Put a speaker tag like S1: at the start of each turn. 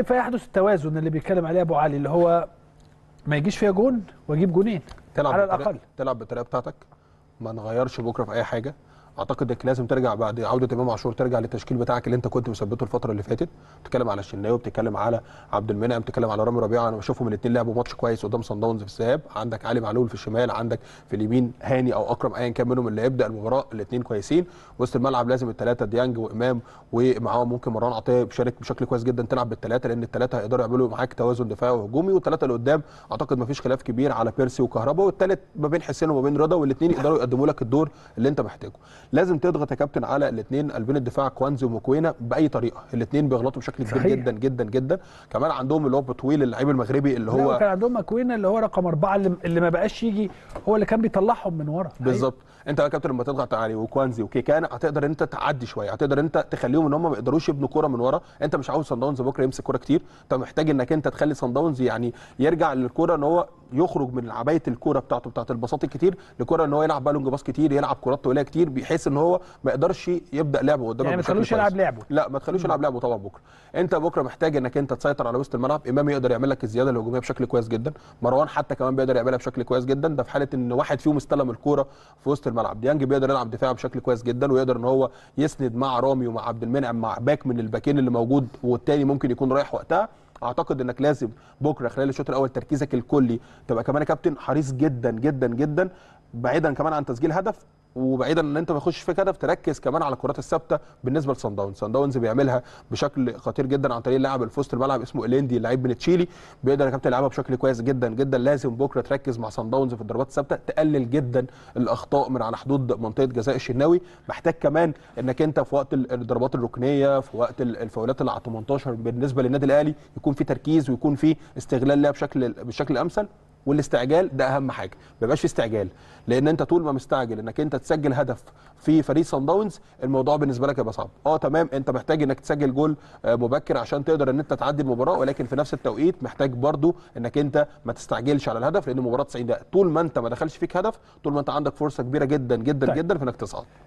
S1: فيحدث التوازن اللي بيتكلم عليه ابو علي اللي هو ما يجيش فيها جون واجيب جونين تلعب على الاقل تلعب بالطريقه بتاعتك ما نغيرش بكره في اي حاجه اعتقد انك لازم ترجع بعد عوده امام عاشور ترجع للتشكيل بتاعك اللي انت كنت مثبته الفتره اللي فاتت بتتكلم على الشناوي بتتكلم على عبد المنعم بتتكلم على رامي ربيعه انا بشوفهم الاثنين لعبوا ماتش كويس قدام صن داونز في الذهاب عندك علي معلول في الشمال عندك في اليمين هاني او اكرم ايا كان منهم اللي يبدا المباراه الاثنين كويسين وسط الملعب لازم الثلاثه ديانج وامام ومعاهم ممكن مروان عطيه بيشارك بشكل كويس جدا تلعب بالثلاثه لان الثلاثه هيقدروا يعملوا معاك توازن دفاعي وهجومي والثلاثه اللي قدام اعتقد فيش خلاف كبير على بيرسي وكهربا والثالث ما بين حسين وما بين رضا والاثنين يقدروا يقدموا لك الدور اللي انت محتاجه لازم تضغط يا كابتن على الاثنين قلبين الدفاع كوانزي وموكوينا باي طريقه الاثنين بيغلطوا بشكل كبير جدا جدا جدا كمان عندهم اللي هو بطويل اللعيب المغربي اللي هو كان عندهم ماكوينا اللي هو رقم أربعة اللي, اللي ما بقاش يجي هو اللي كان بيطلعهم من ورا بالظبط انت يا كابتن لما تضغط عليه وكوانزي وكيكان هتقدر انت تعدي شويه هتقدر انت تخليهم ان هم ما يقدروش يبنوا كوره من ورا انت مش عاوز صن داونز بكره يمسك كوره كتير انت محتاج انك انت تخلي صن داونز يعني يرجع للكوره ان هو يخرج من عبايه الكوره بتاعته بتاعت البساط الكتير لكوره ان هو يلعب بالونج باص كتير يلعب كرات طويله كتير بحيث ان هو ما يقدرش يبدا لعبه قدام يعني ما تخلوش يلعب لعبه لا ما تخلوش يلعب لعبه طبعا بكره انت بكره محتاج انك انت تسيطر على وسط الملعب امام يقدر يعمل لك الزياده الهجوميه بشكل كويس جدا مروان حتى كمان بيقدر يعملها بشكل كويس جدا ده في حاله ان واحد فيهم استلم الكوره في وسط الملعب ديانج بيقدر يلعب دفاع بشكل كويس جدا ويقدر ان هو يسند مع رامي ومع عبد المنعم مع باك من الباكين اللي موجود والتاني ممكن يكون رايح وقتها اعتقد انك لازم بكره خلال الشوط الاول تركيزك الكلي تبقى كمان يا كابتن حريص جدا جدا جدا بعيدا كمان عن تسجيل هدف وبعيدا ان انت ما تخش في كده تركز كمان على الكرات الثابته بالنسبه لسان داونز سان داونز بيعملها بشكل خطير جدا عن طريق اللاعب في وسط الملعب اسمه اليندي اللاعب من تشيلي بيقدر يا كابتن يلعبها بشكل كويس جدا جدا لازم بكره تركز مع سان داونز في الضربات الثابته تقلل جدا الاخطاء من على حدود منطقه جزاء الشناوي محتاج كمان انك انت في وقت الضربات الركنيه في وقت الفاولات اللي على 18 بالنسبه للنادي الاهلي يكون في تركيز ويكون في استغلال لها بشكل بالشكل الامثل والاستعجال ده اهم حاجه ما يبقاش في استعجال لان انت طول ما مستعجل انك انت تسجل هدف في فريق صن داونز الموضوع بالنسبه لك هيبقى صعب اه تمام انت محتاج انك تسجل جول آه، مبكر عشان تقدر ان انت تعدي المباراه ولكن في نفس التوقيت محتاج برضو انك انت ما تستعجلش على الهدف لان المباراه 90 دقيقه طول ما انت ما دخلش فيك هدف طول ما انت عندك فرصه كبيره جدا جدا طيب. جدا في انك تصعد